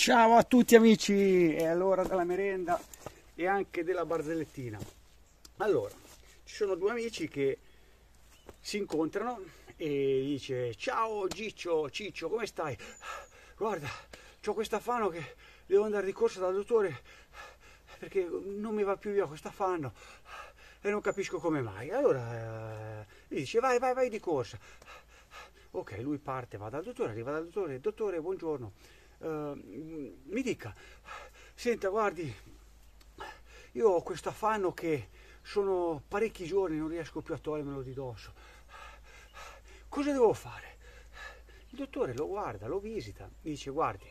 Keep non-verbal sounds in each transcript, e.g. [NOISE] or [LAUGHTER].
Ciao a tutti amici, è l'ora della merenda e anche della barzellettina. Allora, ci sono due amici che si incontrano e dice ciao Giccio, Ciccio, come stai? Guarda, ho questa fano che devo andare di corsa dal dottore perché non mi va più via questa fano e non capisco come mai. Allora eh, gli dice vai, vai, vai di corsa. Ok, lui parte, va dal dottore, arriva dal dottore, dottore, buongiorno Ehm, mi dica, senta guardi, io ho questo affanno che sono parecchi giorni, non riesco più a togliermelo di dosso, cosa devo fare? Il dottore lo guarda, lo visita, dice guardi,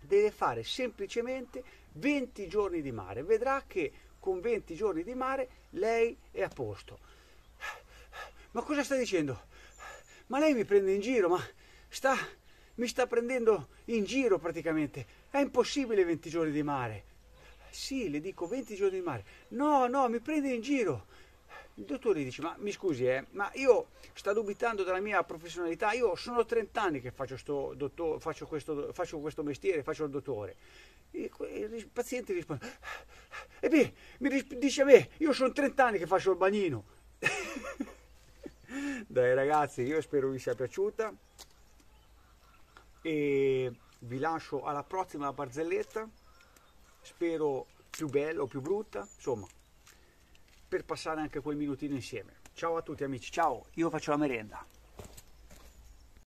deve fare semplicemente 20 giorni di mare, vedrà che con 20 giorni di mare lei è a posto. Ma cosa sta dicendo? Ma lei mi prende in giro, ma sta mi sta prendendo in giro praticamente, è impossibile 20 giorni di mare. Sì, le dico 20 giorni di mare, no, no, mi prende in giro. Il dottore dice, ma mi scusi, eh, ma io sto dubitando della mia professionalità, io sono 30 anni che faccio, sto dottore, faccio, questo, faccio questo mestiere, faccio il dottore. Il paziente risponde, e eh beh, mi dice a me, io sono 30 anni che faccio il bagnino. [LAUGHS] Dai ragazzi, io spero vi sia piaciuta e vi lascio alla prossima barzelletta spero più bella o più brutta insomma per passare anche quei minutini insieme ciao a tutti amici ciao io faccio la merenda